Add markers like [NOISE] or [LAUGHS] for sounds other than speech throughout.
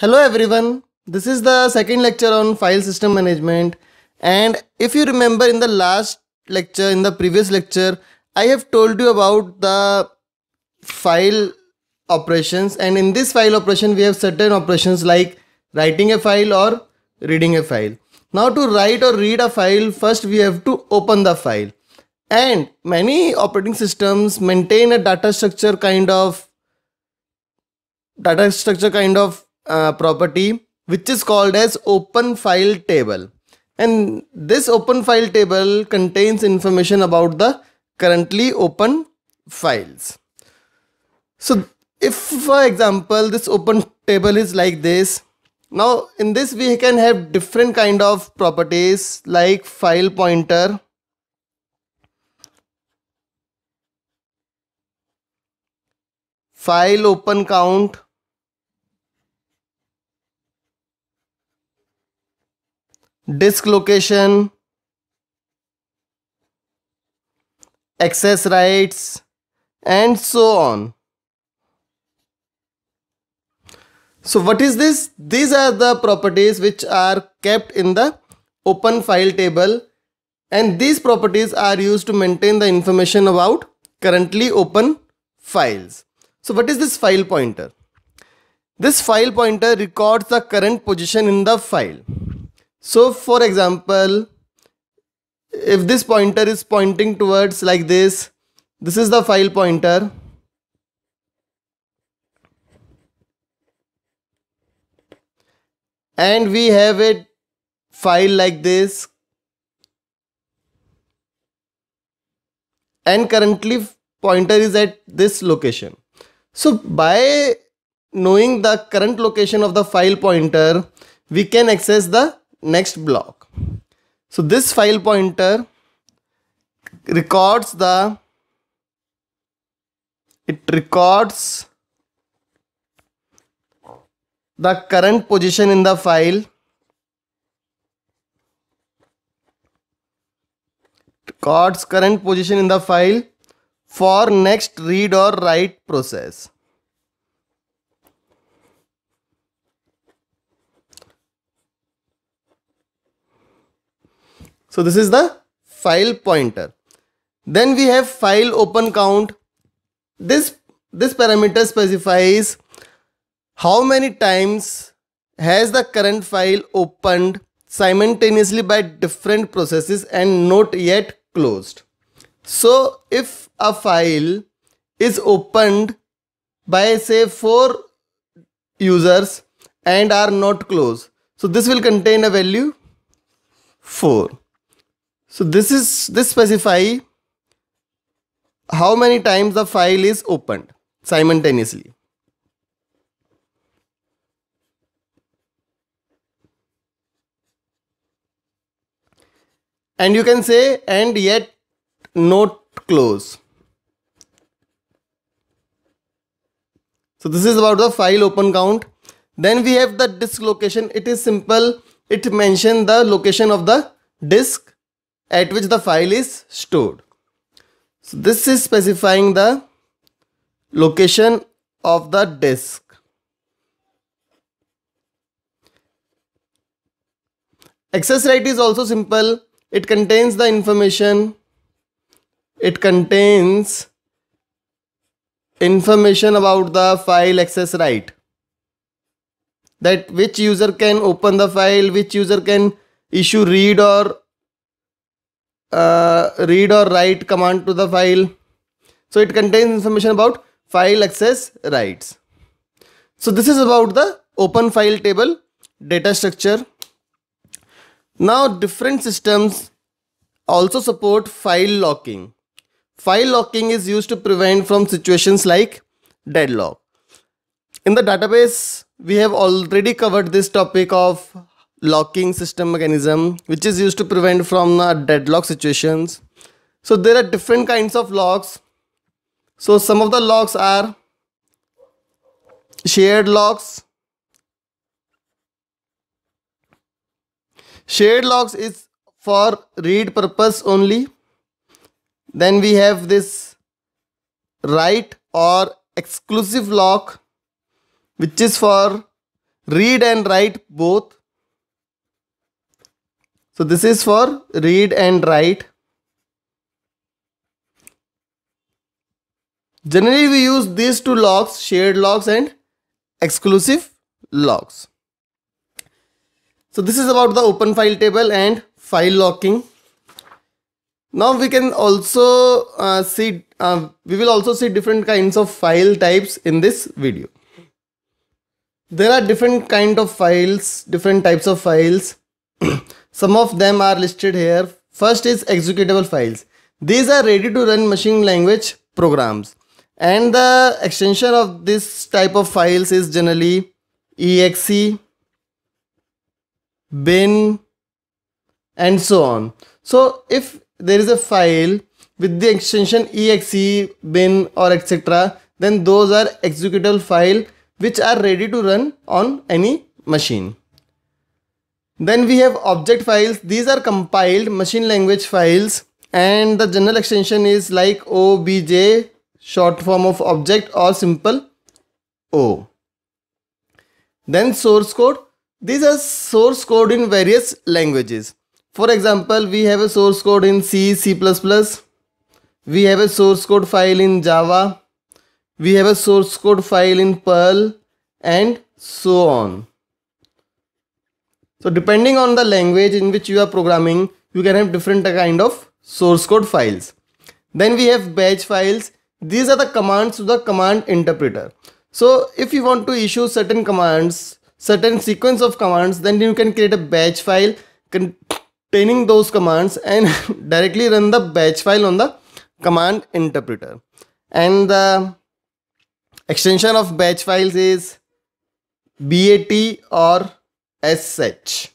Hello everyone, this is the second lecture on file system management and if you remember in the last lecture, in the previous lecture, I have told you about the file operations and in this file operation we have certain operations like writing a file or reading a file. Now to write or read a file, first we have to open the file and many operating systems maintain a data structure kind of data structure kind of uh, property which is called as open file table and this open file table contains information about the currently open files so if for example this open table is like this now in this we can have different kind of properties like file pointer file open count disk location, access rights and so on. So what is this? These are the properties which are kept in the open file table and these properties are used to maintain the information about currently open files. So what is this file pointer? This file pointer records the current position in the file. So for example, if this pointer is pointing towards like this, this is the file pointer. And we have a file like this. And currently pointer is at this location. So by knowing the current location of the file pointer, we can access the next block so this file pointer records the it records the current position in the file records current position in the file for next read or write process So this is the file pointer. Then we have file open count. This, this parameter specifies how many times has the current file opened simultaneously by different processes and not yet closed. So if a file is opened by say four users and are not closed. So this will contain a value 4. So this is this specify how many times the file is opened simultaneously. And you can say and yet not close. So this is about the file open count. Then we have the disk location. It is simple. It mentions the location of the disk at which the file is stored. So this is specifying the location of the disk. Access right is also simple. It contains the information. It contains information about the file access right. That which user can open the file, which user can issue read or uh, read or write command to the file. So it contains information about file access rights. So this is about the open file table data structure. Now different systems also support file locking. File locking is used to prevent from situations like deadlock. In the database, we have already covered this topic of locking system mechanism which is used to prevent from uh, deadlock situations. So there are different kinds of locks. So some of the locks are shared locks. Shared locks is for read purpose only. Then we have this write or exclusive lock which is for read and write both so this is for read and write. Generally we use these two logs, shared logs and exclusive logs. So this is about the open file table and file locking. Now we can also uh, see, uh, we will also see different kinds of file types in this video. There are different kind of files, different types of files. [CLEARS THROAT] Some of them are listed here. First is executable files. These are ready to run machine language programs. And the extension of this type of files is generally exe, bin, and so on. So if there is a file with the extension exe, bin or etc. then those are executable file which are ready to run on any machine. Then we have object files. These are compiled machine language files and the general extension is like obj short form of object or simple o. Then source code. These are source code in various languages. For example, we have a source code in C, C++. We have a source code file in Java. We have a source code file in Perl and so on. So depending on the language in which you are programming, you can have different kind of source code files. Then we have batch files. These are the commands to the command interpreter. So if you want to issue certain commands, certain sequence of commands, then you can create a batch file containing those commands and [LAUGHS] directly run the batch file on the command interpreter. And the extension of batch files is BAT or as such.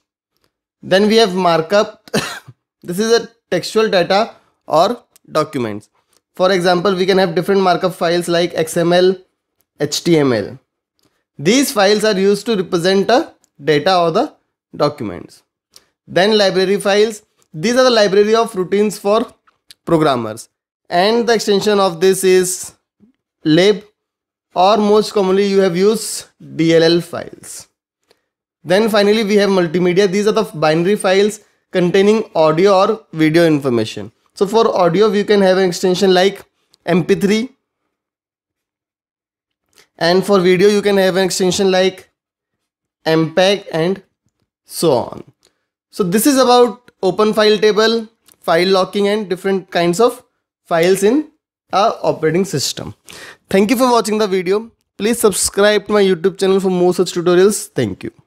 Then we have markup. [LAUGHS] this is a textual data or documents. For example, we can have different markup files like XML, HTML. These files are used to represent a data or the documents. Then library files. These are the library of routines for programmers. And the extension of this is lib or most commonly you have used DLL files. Then finally we have multimedia. These are the binary files containing audio or video information. So for audio you can have an extension like mp3 and for video you can have an extension like mpeg and so on. So this is about open file table, file locking and different kinds of files in a operating system. Thank you for watching the video. Please subscribe to my YouTube channel for more such tutorials. Thank you.